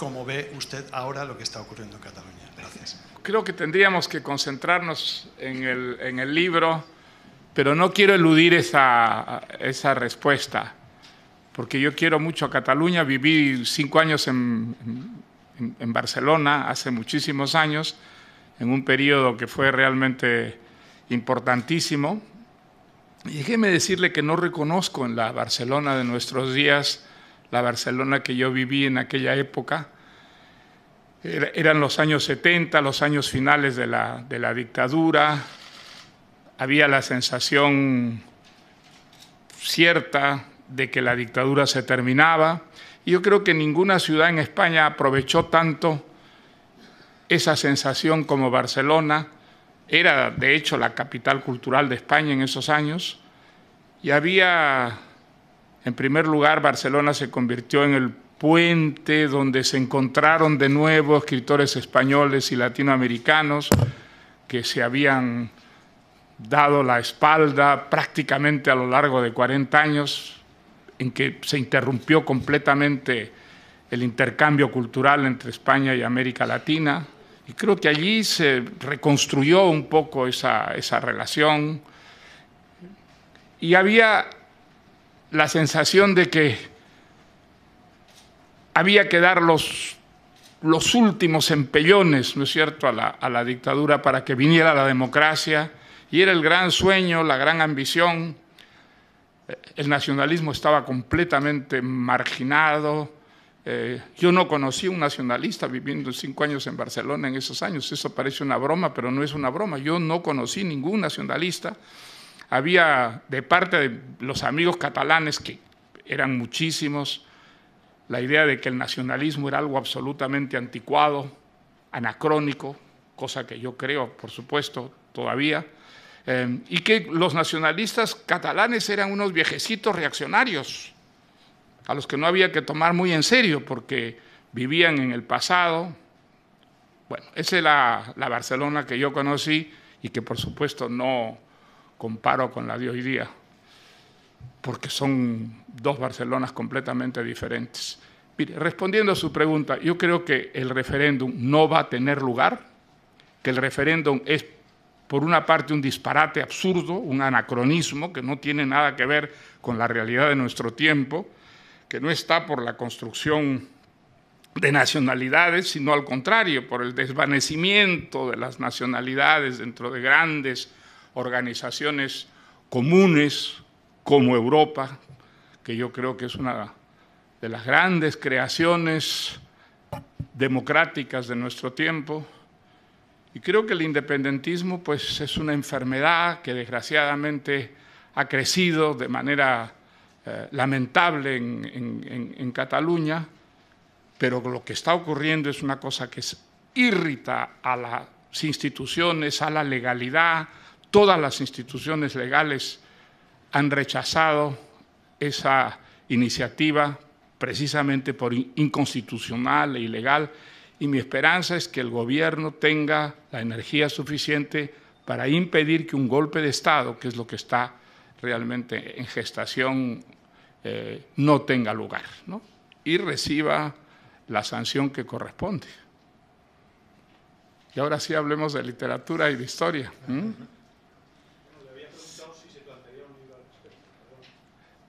cómo ve usted ahora lo que está ocurriendo en Cataluña. Gracias. Creo que tendríamos que concentrarnos en el, en el libro, pero no quiero eludir esa, esa respuesta, porque yo quiero mucho a Cataluña, viví cinco años en, en, en Barcelona hace muchísimos años, en un periodo que fue realmente importantísimo. Y déjeme decirle que no reconozco en la Barcelona de nuestros días la Barcelona que yo viví en aquella época. eran los años 70, los años finales de la, de la dictadura. Había la sensación cierta de que la dictadura se terminaba. Y yo creo que ninguna ciudad en España aprovechó tanto esa sensación como Barcelona. Era, de hecho, la capital cultural de España en esos años. Y había en primer lugar, Barcelona se convirtió en el puente donde se encontraron de nuevo escritores españoles y latinoamericanos que se habían dado la espalda prácticamente a lo largo de 40 años, en que se interrumpió completamente el intercambio cultural entre España y América Latina. Y creo que allí se reconstruyó un poco esa, relación. Y había la sensación de que había que dar los, últimos empellones, ¿no es cierto?, a la, dictadura para que viniera la democracia. Y era el gran sueño, la gran ambición. El nacionalismo estaba completamente marginado. Eh, yo no conocí un nacionalista viviendo cinco años en Barcelona en esos años. Eso parece una broma, pero no es una broma. Yo no conocí ningún nacionalista había de parte de los amigos catalanes, que eran muchísimos, la idea de que el nacionalismo era algo absolutamente anticuado, anacrónico, cosa que yo creo, por supuesto, todavía, em, y que los nacionalistas catalanes eran unos viejecitos reaccionarios, a los que no había que tomar muy en serio porque vivían en el pasado. Bueno, esa es la Barcelona que yo conocí y que por supuesto no, comparo con la de hoy día, porque son dos Barcelonas completamente diferentes. Mire, respondiendo a su pregunta, yo creo que el referéndum no va a tener lugar, que el referéndum es, por una parte, un disparate absurdo, un anacronismo que no tiene nada que ver con la realidad de nuestro tiempo, que no está por la construcción de nacionalidades, sino al contrario, por el desvanecimiento de las nacionalidades dentro de grandes organizaciones comunes como Europa, que yo creo que es una de las grandes creaciones democráticas de nuestro tiempo. Y creo que el independentismo pues, es una enfermedad que desgraciadamente ha crecido de manera eh, lamentable en, Cataluña, pero lo que está ocurriendo es una cosa que irrita a las instituciones, a la legalidad, Todas las instituciones legales han rechazado esa iniciativa precisamente por inconstitucional e ilegal y mi esperanza es que el gobierno tenga la energía suficiente para impedir que un golpe de Estado, que es lo que está realmente en gestación, eh, no tenga lugar y reciba la sanción que corresponde. Y ahora sí hablemos de literatura y de historia.